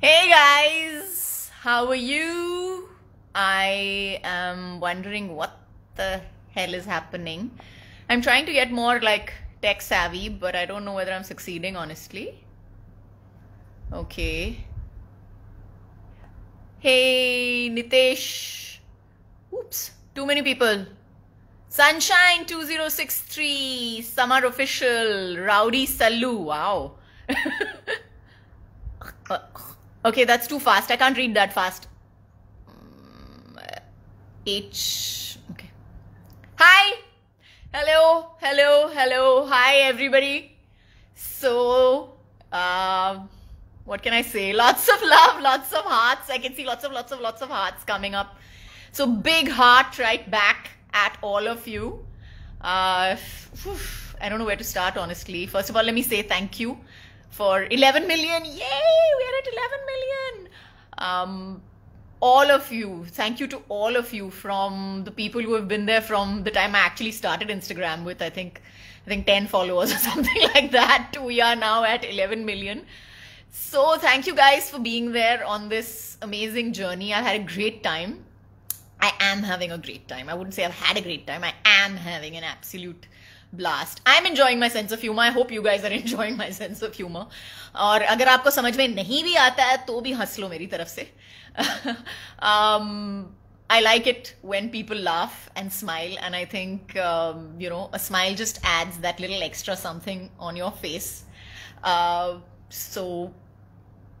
Hey guys, how are you? I am wondering what the hell is happening. I'm trying to get more like tech savvy, but I don't know whether I'm succeeding honestly. Okay. Hey Nitesh. Oops, too many people. Sunshine 2063, Summer Official, Rowdy Salu. Wow. Uh, uh. Okay, that's too fast. I can't read that fast. Mm, H. Okay. Hi. Hello. Hello. Hello. Hi, everybody. So, um, what can I say? Lots of love, lots of hearts. I can see lots of, lots of, lots of hearts coming up. So, big heart right back at all of you. Uh, I don't know where to start, honestly. First of all, let me say thank you for 11 million. Yay, we are at 11 million. Um, all of you, thank you to all of you from the people who have been there from the time I actually started Instagram with, I think, I think 10 followers or something like that. We are now at 11 million. So thank you guys for being there on this amazing journey. I had a great time. I am having a great time. I wouldn't say I've had a great time. I am having an absolute blast I am enjoying my sense of humour I hope you guys are enjoying my sense of humour और अगर आपको समझ में नहीं भी आता है तो भी हंस लो मेरी तरफ से I like it when people laugh and smile and I think you know a smile just adds that little extra something on your face so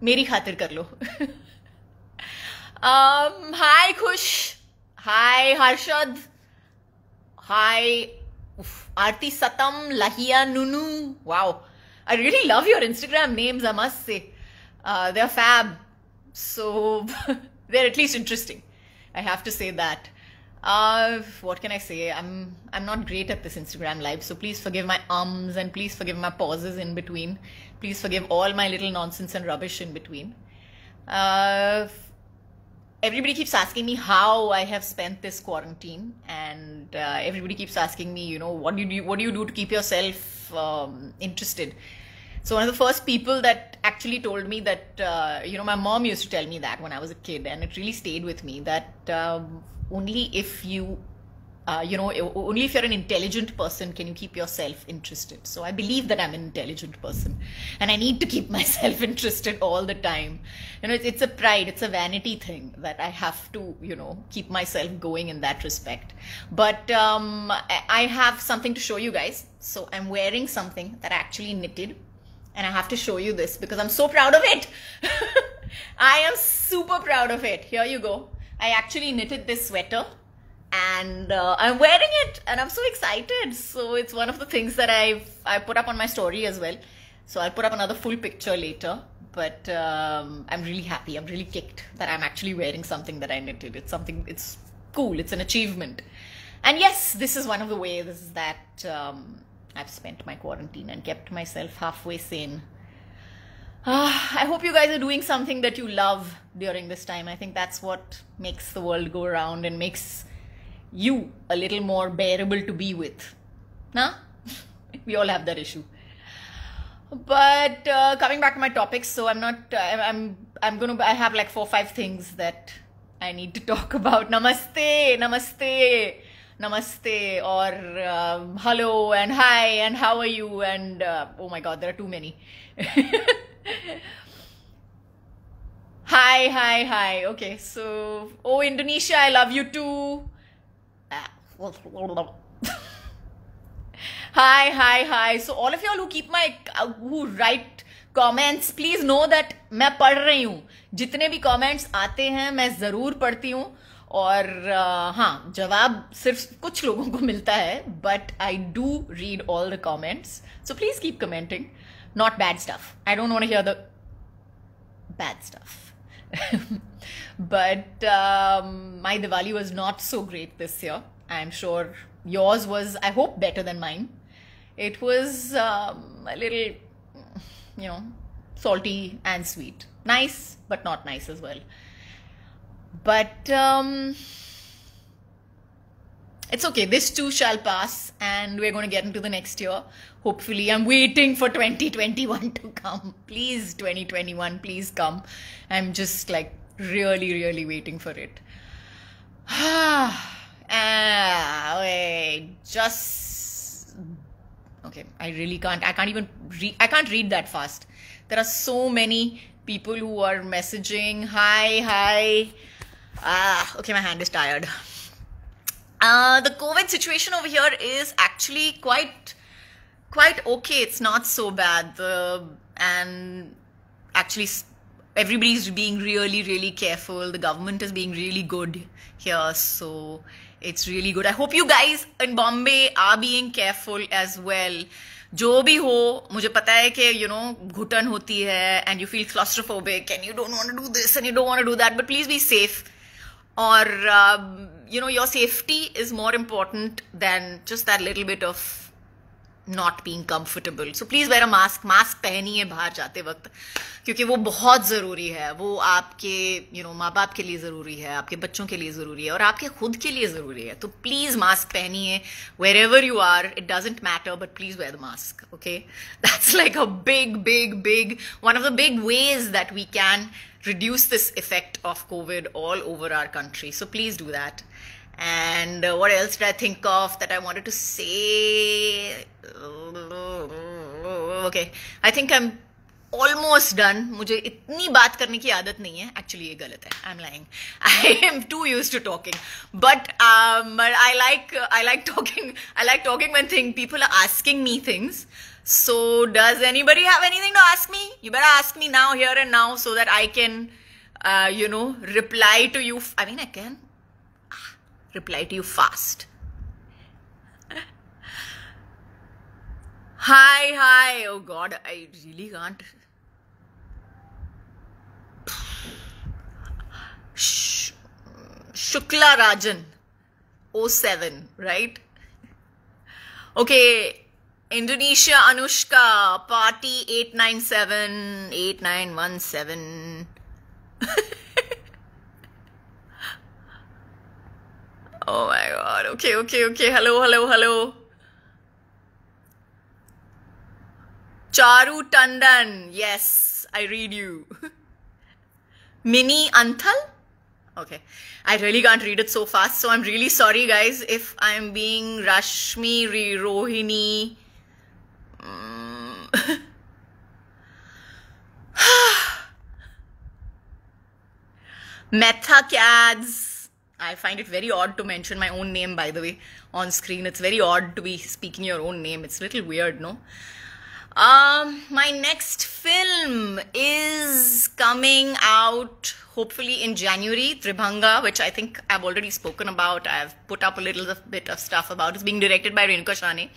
मेरी खातिर कर लो हाय um, खुश hi Harshad hi Aarti Satam Lahia Nunu. Wow. I really love your Instagram names, I must say. Uh, they're fab. So they're at least interesting. I have to say that. Uh, what can I say? I'm I'm not great at this Instagram live, so please forgive my ums and please forgive my pauses in between. Please forgive all my little nonsense and rubbish in between. Uh, everybody keeps asking me how I have spent this quarantine, and uh, everybody keeps asking me, you know, what do you what do you do to keep yourself um, interested? So one of the first people that actually told me that, uh, you know, my mom used to tell me that when I was a kid, and it really stayed with me that um, only if you uh, you know only if you're an intelligent person can you keep yourself interested so i believe that i'm an intelligent person and i need to keep myself interested all the time you know it's, it's a pride it's a vanity thing that i have to you know keep myself going in that respect but um, i have something to show you guys so i'm wearing something that i actually knitted and i have to show you this because i'm so proud of it i am super proud of it here you go i actually knitted this sweater and uh, I'm wearing it and I'm so excited. So it's one of the things that I I put up on my story as well. So I'll put up another full picture later. But um, I'm really happy. I'm really kicked that I'm actually wearing something that I knitted. It's something. It's cool. It's an achievement. And yes, this is one of the ways that um, I've spent my quarantine and kept myself halfway sane. Uh, I hope you guys are doing something that you love during this time. I think that's what makes the world go round and makes you a little more bearable to be with. Nah? we all have that issue. But uh, coming back to my topics, so I'm not, I'm, I'm, I'm gonna, I have like four five things that I need to talk about. Namaste, namaste, namaste, or um, hello and hi and how are you and uh, oh my god, there are too many. hi, hi, hi. Okay, so oh Indonesia, I love you too. hi hi hi so all of y'all who keep my write uh, who write please know that मैं पढ़ रही हूं जितने भी comments आते हैं मैं ज़रूर पढ़ती हूं और uh, हाँ जवाब सिर्फ कुछ लोगों को मिलता है but I do read all the comments so please keep commenting not bad stuff I don't note here the bad stuff but my Diwali was not so great this year I'm sure yours was, I hope, better than mine. It was um, a little, you know, salty and sweet. Nice, but not nice as well. But um, it's okay. This too shall pass, and we're going to get into the next year. Hopefully, I'm waiting for 2021 to come. Please, 2021, please come. I'm just like really, really waiting for it. Ah. Ah, wait, just okay. I really can't. I can't even. Re- I can't read that fast. There are so many people who are messaging. Hi, hi. Ah, okay. My hand is tired. Uh, the COVID situation over here is actually quite, quite okay. It's not so bad. The and actually everybody's being really really careful the government is being really good here so it's really good i hope you guys in bombay are being careful as well जो भी हो मुझे पता है कि you no घुटन होती है and you feel claustrophobic and you don't want to do this and you don't want to do that but please be safe और you know your safety is more important than just that little bit of not being comfortable so please wear a mask mask पहनिए बाहर जाते वक्त क्योंकि वो बहुत ज़रूरी है वो आपके यू नो माँ बाप के लिए ज़रूरी है आपके बच्चों के लिए ज़रूरी है और आपके खुद के लिए ज़रूरी है तो प्लीज़ मास्क पहनिए wherever you are it doesn't matter but please wear the mask okay that's like a big big big one of the big ways that we can reduce this effect of COVID all over our country so please do that And uh, what else did I think of that I wanted to say? Okay, I think I'm almost done. मुझे इतनी बात करने की आदत नहीं है. Actually ये गलत है. I'm lying. I am too used to talking. Um, but I like I like talking. I like talking when thing people are asking me things. So does anybody have anything to ask me? You better ask me now, here and now, so that I can, uh, you know, reply to you. I mean, I can reply to you fast. hi, hi. Oh God, I really can't. Sh Shukla Rajan, 07, right? Okay, Indonesia Anushka, party 897, 8917. Oh my god. Okay, okay, okay. Hello, hello, hello. Charu Tandan. Yes, I read you. Mini Anthal? Okay. I really can't read it so fast. So I'm really sorry, guys, if I'm being Rashmi, Rohini. Mm. Cads. I find it very odd to mention my own name, by the way, on screen. It's very odd to be speaking your own name. It's a little weird, no? Um, my next film is coming out hopefully in January, Tribhanga, which I think I've already spoken about. I've put up a little bit of stuff about. It's being directed by Renuka Shane.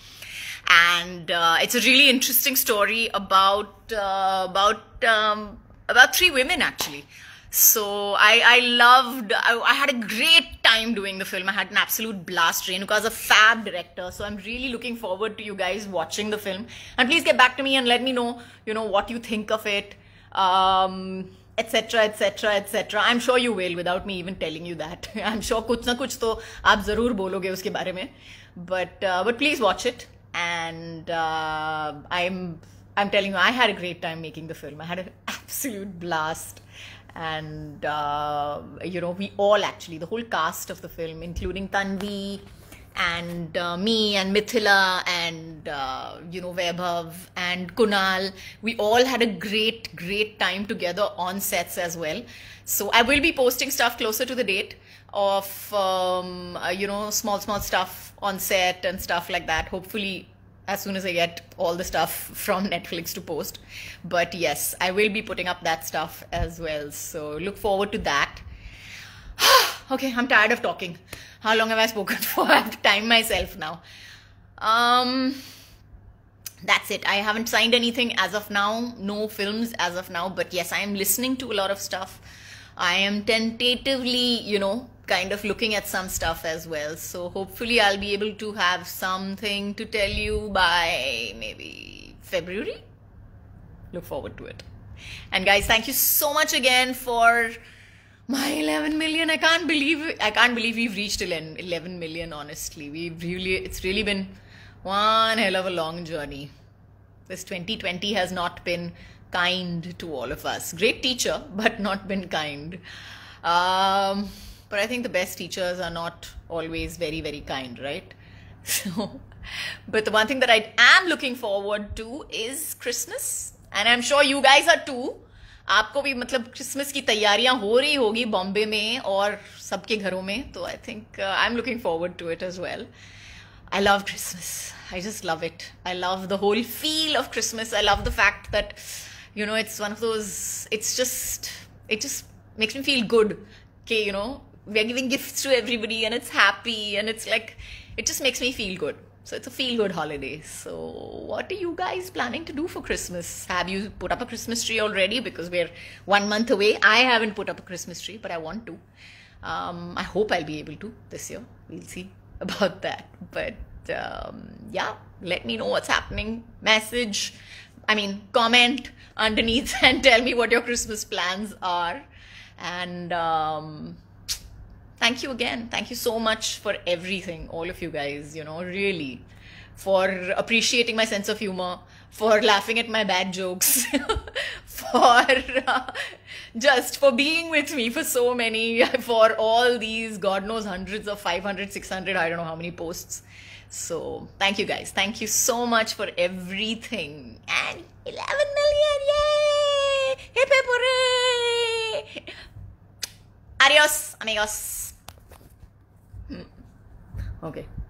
And uh, it's a really interesting story about, uh, about, um, about three women actually. So I, I loved, I, I, had a great time doing the film. I had an absolute blast. Renuka's a fab director. So I'm really looking forward to you guys watching the film. And please get back to me and let me know, you know, what you think of it, etc, etc, etc. I'm sure you will without me even telling you that. I'm sure kuch na kuch to aap zarur bologe uske bare mein. But, uh, but please watch it. And uh, I'm... I'm telling you, I had a great time making the film. I had an absolute blast and uh, you know we all actually the whole cast of the film including tanvi and uh, me and mithila and uh, you know vaibhav and kunal we all had a great great time together on sets as well so i will be posting stuff closer to the date of um, uh, you know small small stuff on set and stuff like that hopefully as soon as I get all the stuff from Netflix to post. But yes, I will be putting up that stuff as well. So look forward to that. okay, I'm tired of talking. How long have I spoken for? I have to time myself now. Um, that's it. I haven't signed anything as of now. No films as of now. But yes, I am listening to a lot of stuff. I am tentatively, you know, kind of looking at some stuff as well. So hopefully I'll be able to have something to tell you by maybe February. Look forward to it. And guys, thank you so much again for my 11 million. I can't believe I can't believe we've reached 11 million honestly. We've really it's really been one hell of a long journey. This 2020 has not been kind to all of us. Great teacher, but not been kind. Um but i think the best teachers are not always very very kind right so but the one thing that i am looking forward to is christmas and i'm sure you guys are too आपको भी मतलब Christmas की तैयारियां हो रही होगी बॉम्बे में और सबके घरों में तो I think I am looking forward to it as well I love Christmas I just love it I love the whole feel of Christmas I love the fact that you know it's one of those it's just it just makes me feel good कि you know we're giving gifts to everybody and it's happy and it's like it just makes me feel good so it's a feel good holiday so what are you guys planning to do for christmas have you put up a christmas tree already because we're one month away i haven't put up a christmas tree but i want to um, i hope i'll be able to this year we'll see about that but um, yeah let me know what's happening message i mean comment underneath and tell me what your christmas plans are and um, thank you again. Thank you so much for everything, all of you guys, you know, really, for appreciating my sense of humor, for laughing at my bad jokes, for uh, just for being with me for so many, for all these, God knows, hundreds of 500, 600, I don't know how many posts. So thank you guys. Thank you so much for everything. And 11 million, yay! Hip hip hooray! Adios, amigos. Okay.